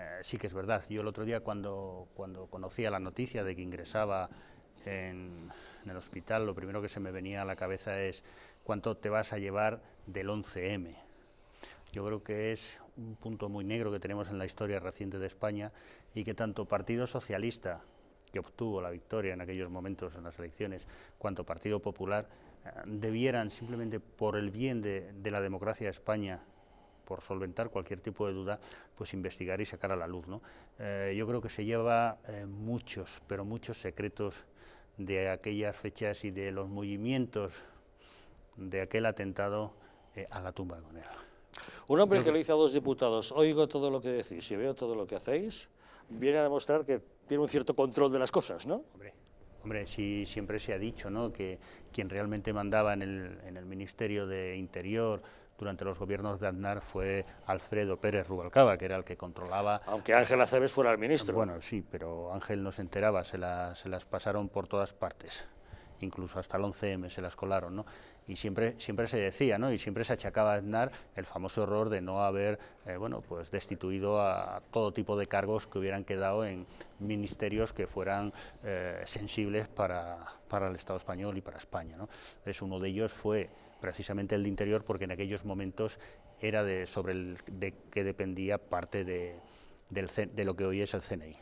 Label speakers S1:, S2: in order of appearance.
S1: Eh, sí que es verdad. Yo el otro día cuando, cuando conocía la noticia de que ingresaba en, el hospital, lo primero que se me venía a la cabeza es cuánto te vas a llevar del 11M. Yo creo que es un punto muy negro que tenemos en la historia reciente de España y que tanto Partido Socialista, que obtuvo la victoria en aquellos momentos en las elecciones, cuanto Partido Popular, eh, debieran simplemente por el bien de, de la democracia de España por solventar cualquier tipo de duda, pues investigar y sacar a la luz. ¿no? Eh, yo creo que se lleva eh, muchos, pero muchos secretos de aquellas fechas y de los movimientos de aquel atentado eh, a la tumba con él. Un hombre que le dice a dos
S2: diputados, oigo todo lo que decís y veo todo lo que hacéis, viene a demostrar que tiene un cierto control de las cosas, ¿no? Hombre.
S1: Hombre, siempre se ha dicho ¿no? que quien realmente mandaba en el, en el Ministerio de Interior, durante los gobiernos de Aznar fue Alfredo Pérez Rubalcaba, que era el que controlaba...
S3: Aunque Ángel Aceves fuera el ministro. Bueno,
S1: sí, pero Ángel no se enteraba, se, se las pasaron por todas partes incluso hasta el 11M se las colaron, ¿no? Y siempre, siempre se decía, ¿no? Y siempre se achacaba a Aznar el famoso error de no haber, eh, bueno, pues destituido a todo tipo de cargos que hubieran quedado en ministerios que fueran eh, sensibles para, el Estado español y para España, uno de ellos fue precisamente el de Interior porque en aquellos momentos era de, sobre el de que dependía parte de, de lo que hoy es el CNI.